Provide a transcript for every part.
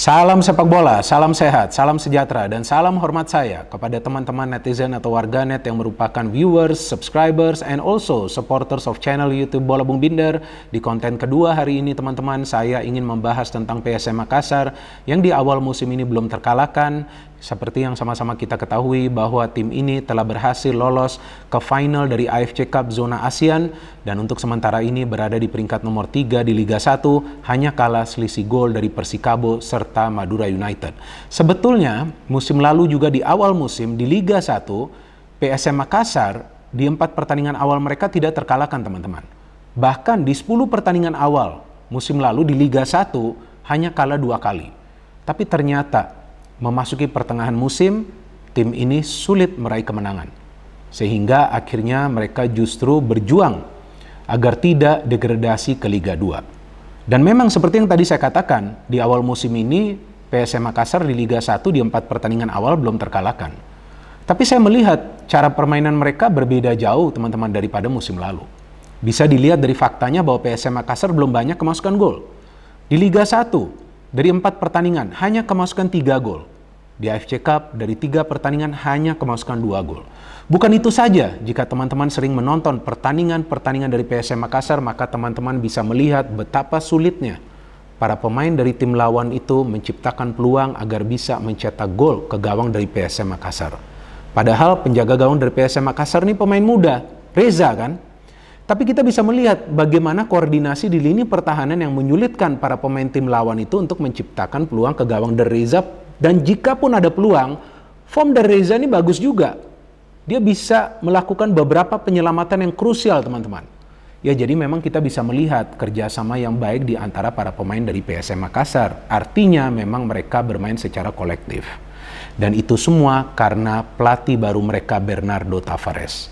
Salam sepak bola, salam sehat, salam sejahtera, dan salam hormat saya kepada teman-teman netizen atau warganet yang merupakan viewers, subscribers, and also supporters of channel YouTube Bola Bung Binder. Di konten kedua hari ini, teman-teman, saya ingin membahas tentang PSM Makassar yang di awal musim ini belum terkalahkan seperti yang sama-sama kita ketahui bahwa tim ini telah berhasil lolos ke final dari AFC Cup zona ASEAN dan untuk sementara ini berada di peringkat nomor 3 di Liga 1 hanya kalah selisih gol dari Persikabo serta Madura United. Sebetulnya musim lalu juga di awal musim di Liga 1 PSM Makassar di empat pertandingan awal mereka tidak terkalahkan teman-teman. Bahkan di 10 pertandingan awal musim lalu di Liga 1 hanya kalah dua kali. Tapi ternyata memasuki pertengahan musim, tim ini sulit meraih kemenangan. Sehingga akhirnya mereka justru berjuang agar tidak degradasi ke Liga 2. Dan memang seperti yang tadi saya katakan, di awal musim ini PSM Makassar di Liga 1 di empat pertandingan awal belum terkalahkan. Tapi saya melihat cara permainan mereka berbeda jauh teman-teman daripada musim lalu. Bisa dilihat dari faktanya bahwa PSM Makassar belum banyak kemasukan gol. Di Liga 1, dari empat pertandingan hanya kemasukan tiga gol. Di AFC Cup, dari tiga pertandingan hanya kemasukan dua gol. Bukan itu saja, jika teman-teman sering menonton pertandingan-pertandingan dari PSM Makassar, maka teman-teman bisa melihat betapa sulitnya para pemain dari tim lawan itu menciptakan peluang agar bisa mencetak gol ke gawang dari PSM Makassar. Padahal penjaga gawang dari PSM Makassar ini pemain muda, Reza kan? Tapi kita bisa melihat bagaimana koordinasi di lini pertahanan yang menyulitkan para pemain tim lawan itu untuk menciptakan peluang ke gawang dari Reza dan jika pun ada peluang, form dari Reza ini bagus juga. Dia bisa melakukan beberapa penyelamatan yang krusial, teman-teman. Ya, jadi memang kita bisa melihat kerjasama yang baik di antara para pemain dari PSM Makassar. Artinya memang mereka bermain secara kolektif. Dan itu semua karena pelatih baru mereka Bernardo Tavares.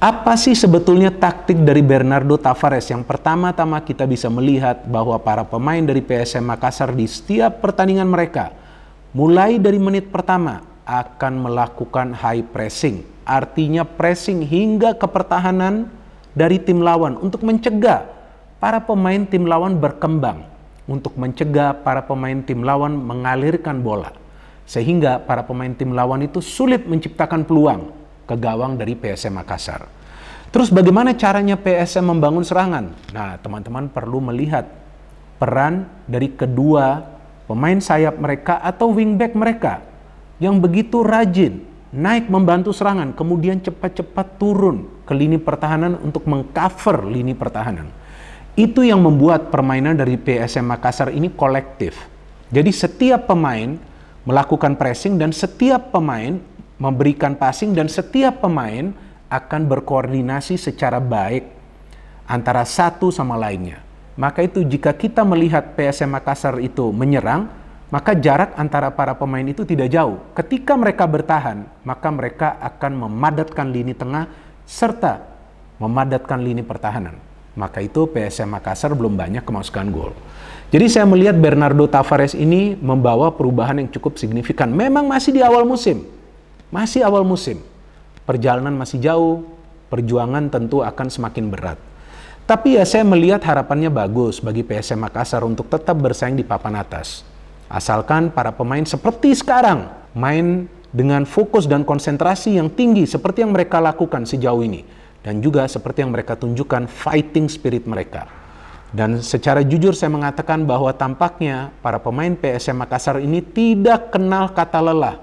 Apa sih sebetulnya taktik dari Bernardo Tavares? Yang pertama-tama kita bisa melihat bahwa para pemain dari PSM Makassar di setiap pertandingan mereka mulai dari menit pertama akan melakukan high pressing, artinya pressing hingga ke pertahanan dari tim lawan untuk mencegah para pemain tim lawan berkembang, untuk mencegah para pemain tim lawan mengalirkan bola. Sehingga para pemain tim lawan itu sulit menciptakan peluang ke gawang dari PSM Makassar. Terus bagaimana caranya PSM membangun serangan? Nah, teman-teman perlu melihat peran dari kedua pemain sayap mereka atau wingback mereka yang begitu rajin naik membantu serangan kemudian cepat-cepat turun ke lini pertahanan untuk mengcover lini pertahanan. Itu yang membuat permainan dari PSM Makassar ini kolektif. Jadi setiap pemain melakukan pressing dan setiap pemain memberikan passing dan setiap pemain akan berkoordinasi secara baik antara satu sama lainnya. Maka itu jika kita melihat PSM Makassar itu menyerang, maka jarak antara para pemain itu tidak jauh. Ketika mereka bertahan, maka mereka akan memadatkan lini tengah serta memadatkan lini pertahanan. Maka itu PSM Makassar belum banyak kemasukan gol. Jadi saya melihat Bernardo Tavares ini membawa perubahan yang cukup signifikan. Memang masih di awal musim. Masih awal musim. Perjalanan masih jauh, perjuangan tentu akan semakin berat. Tapi ya saya melihat harapannya bagus bagi PSM Makassar untuk tetap bersaing di papan atas. Asalkan para pemain seperti sekarang main dengan fokus dan konsentrasi yang tinggi seperti yang mereka lakukan sejauh ini dan juga seperti yang mereka tunjukkan fighting spirit mereka. Dan secara jujur saya mengatakan bahwa tampaknya para pemain PSM Makassar ini tidak kenal kata lelah.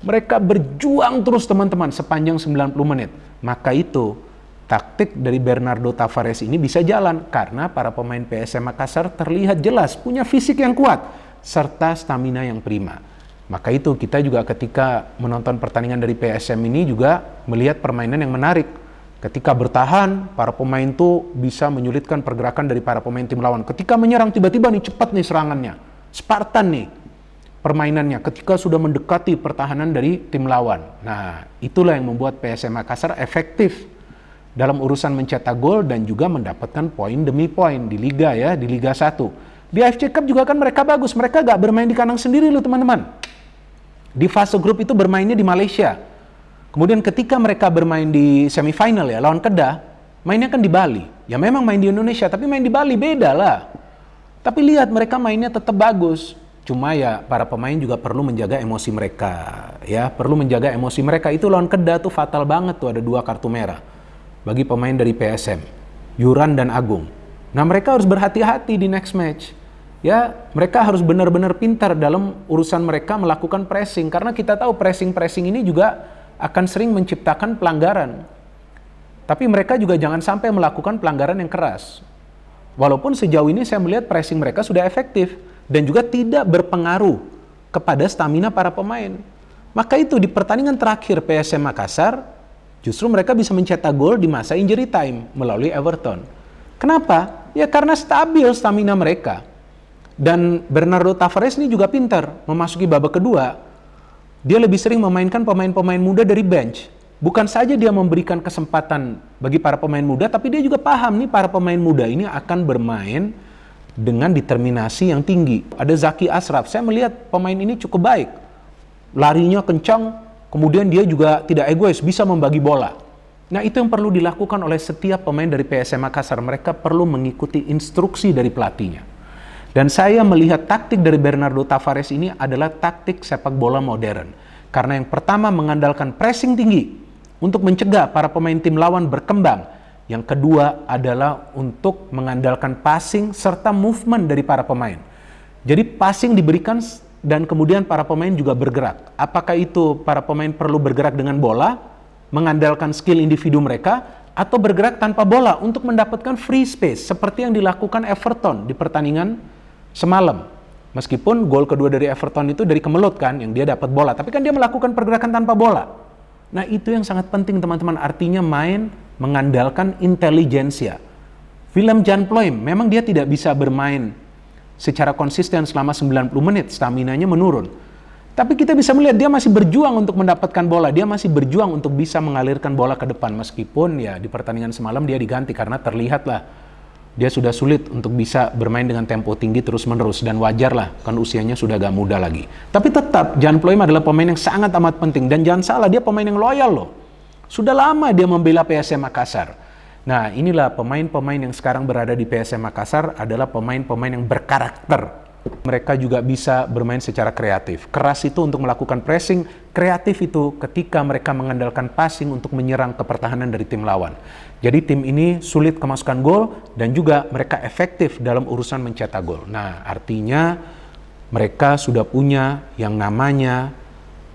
Mereka berjuang terus teman-teman sepanjang 90 menit. Maka itu taktik dari Bernardo Tavares ini bisa jalan karena para pemain PSM Makassar terlihat jelas punya fisik yang kuat serta stamina yang prima. Maka itu kita juga ketika menonton pertandingan dari PSM ini juga melihat permainan yang menarik. Ketika bertahan, para pemain itu bisa menyulitkan pergerakan dari para pemain tim lawan. Ketika menyerang tiba-tiba nih cepat nih serangannya. Spartan nih permainannya ketika sudah mendekati pertahanan dari tim lawan. Nah, itulah yang membuat PSM Makassar efektif dalam urusan mencetak gol dan juga mendapatkan poin demi poin di liga ya, di Liga 1. Di AFC Cup juga kan mereka bagus, mereka gak bermain di kandang sendiri loh teman-teman. Di fase grup itu bermainnya di Malaysia. Kemudian ketika mereka bermain di semifinal ya, lawan Kedah, mainnya kan di Bali. Ya memang main di Indonesia, tapi main di Bali beda lah. Tapi lihat mereka mainnya tetap bagus. Cuma ya para pemain juga perlu menjaga emosi mereka. Ya, perlu menjaga emosi mereka. Itu lawan Kedah tuh fatal banget tuh ada dua kartu merah bagi pemain dari PSM, Yuran dan Agung. Nah, mereka harus berhati-hati di next match. Ya, mereka harus benar-benar pintar dalam urusan mereka melakukan pressing karena kita tahu pressing-pressing ini juga akan sering menciptakan pelanggaran. Tapi mereka juga jangan sampai melakukan pelanggaran yang keras. Walaupun sejauh ini saya melihat pressing mereka sudah efektif dan juga tidak berpengaruh kepada stamina para pemain. Maka itu di pertandingan terakhir PSM Makassar, Justru mereka bisa mencetak gol di masa injury time melalui Everton. Kenapa? Ya karena stabil stamina mereka. Dan Bernardo Tavares ini juga pintar memasuki babak kedua. Dia lebih sering memainkan pemain-pemain muda dari bench. Bukan saja dia memberikan kesempatan bagi para pemain muda, tapi dia juga paham nih para pemain muda ini akan bermain dengan determinasi yang tinggi. Ada Zaki Asraf, saya melihat pemain ini cukup baik. Larinya kencang, Kemudian dia juga tidak egois, bisa membagi bola. Nah, itu yang perlu dilakukan oleh setiap pemain dari PSM Makassar. Mereka perlu mengikuti instruksi dari pelatihnya. Dan saya melihat taktik dari Bernardo Tavares ini adalah taktik sepak bola modern. Karena yang pertama mengandalkan pressing tinggi untuk mencegah para pemain tim lawan berkembang. Yang kedua adalah untuk mengandalkan passing serta movement dari para pemain. Jadi passing diberikan dan kemudian para pemain juga bergerak. Apakah itu para pemain perlu bergerak dengan bola, mengandalkan skill individu mereka, atau bergerak tanpa bola untuk mendapatkan free space seperti yang dilakukan Everton di pertandingan semalam. Meskipun gol kedua dari Everton itu dari kemelut kan, yang dia dapat bola, tapi kan dia melakukan pergerakan tanpa bola. Nah itu yang sangat penting teman-teman, artinya main mengandalkan intelijensia. Film Jan Ploim, memang dia tidak bisa bermain secara konsisten selama 90 menit, stamina-nya menurun. Tapi kita bisa melihat dia masih berjuang untuk mendapatkan bola, dia masih berjuang untuk bisa mengalirkan bola ke depan meskipun ya di pertandingan semalam dia diganti karena terlihatlah dia sudah sulit untuk bisa bermain dengan tempo tinggi terus-menerus dan wajarlah kan usianya sudah gak muda lagi. Tapi tetap Jan Ploem adalah pemain yang sangat amat penting dan jangan salah dia pemain yang loyal loh. Sudah lama dia membela PSM Makassar. Nah, inilah pemain-pemain yang sekarang berada di PSM Makassar adalah pemain-pemain yang berkarakter. Mereka juga bisa bermain secara kreatif. Keras itu untuk melakukan pressing, kreatif itu ketika mereka mengandalkan passing untuk menyerang ke pertahanan dari tim lawan. Jadi tim ini sulit kemasukan gol dan juga mereka efektif dalam urusan mencetak gol. Nah, artinya mereka sudah punya yang namanya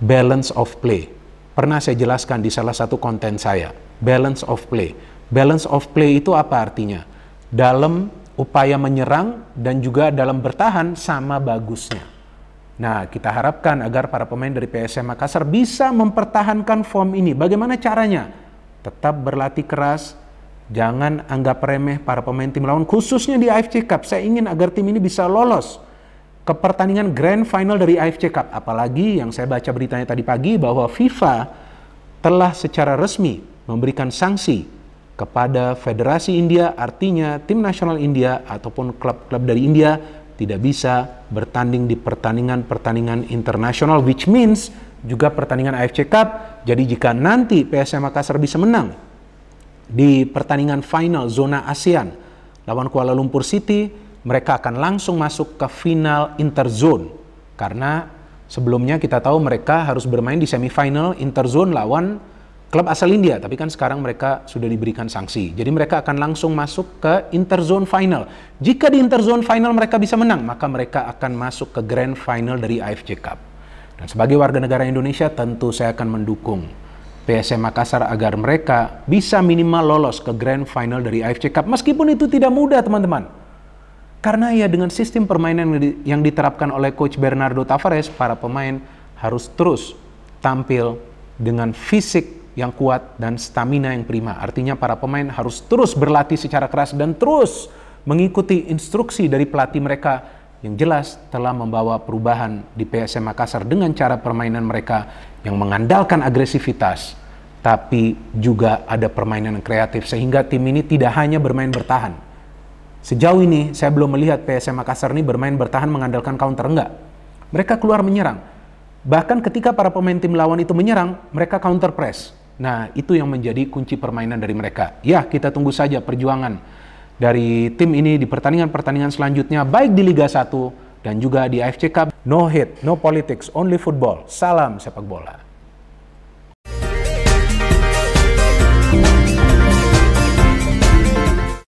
balance of play. Pernah saya jelaskan di salah satu konten saya, balance of play Balance of play itu apa artinya? Dalam upaya menyerang dan juga dalam bertahan sama bagusnya. Nah, kita harapkan agar para pemain dari PSM Makassar bisa mempertahankan form ini. Bagaimana caranya? Tetap berlatih keras, jangan anggap remeh para pemain tim lawan khususnya di AFC Cup. Saya ingin agar tim ini bisa lolos ke pertandingan grand final dari AFC Cup. Apalagi yang saya baca beritanya tadi pagi bahwa FIFA telah secara resmi memberikan sanksi kepada Federasi India, artinya tim nasional India ataupun klub-klub dari India tidak bisa bertanding di pertandingan-pertandingan internasional, which means juga pertandingan AFC Cup. Jadi jika nanti PSM Makassar bisa menang di pertandingan final zona ASEAN lawan Kuala Lumpur City, mereka akan langsung masuk ke final interzone karena sebelumnya kita tahu mereka harus bermain di semifinal interzone lawan klub asal India, tapi kan sekarang mereka sudah diberikan sanksi. Jadi mereka akan langsung masuk ke interzone final. Jika di interzone final mereka bisa menang, maka mereka akan masuk ke grand final dari AFC Cup. Dan sebagai warga negara Indonesia, tentu saya akan mendukung PSM Makassar agar mereka bisa minimal lolos ke grand final dari AFC Cup. Meskipun itu tidak mudah, teman-teman. Karena ya dengan sistem permainan yang diterapkan oleh coach Bernardo Tavares, para pemain harus terus tampil dengan fisik yang kuat dan stamina yang prima. Artinya para pemain harus terus berlatih secara keras dan terus mengikuti instruksi dari pelatih mereka yang jelas telah membawa perubahan di PSM Makassar dengan cara permainan mereka yang mengandalkan agresivitas tapi juga ada permainan yang kreatif sehingga tim ini tidak hanya bermain bertahan. Sejauh ini saya belum melihat PSM Makassar ini bermain bertahan mengandalkan counter enggak. Mereka keluar menyerang. Bahkan ketika para pemain tim lawan itu menyerang, mereka counter press Nah, itu yang menjadi kunci permainan dari mereka. Ya, kita tunggu saja perjuangan dari tim ini di pertandingan-pertandingan selanjutnya, baik di Liga 1 dan juga di AFC Cup. No hit no politics, only football. Salam sepak bola.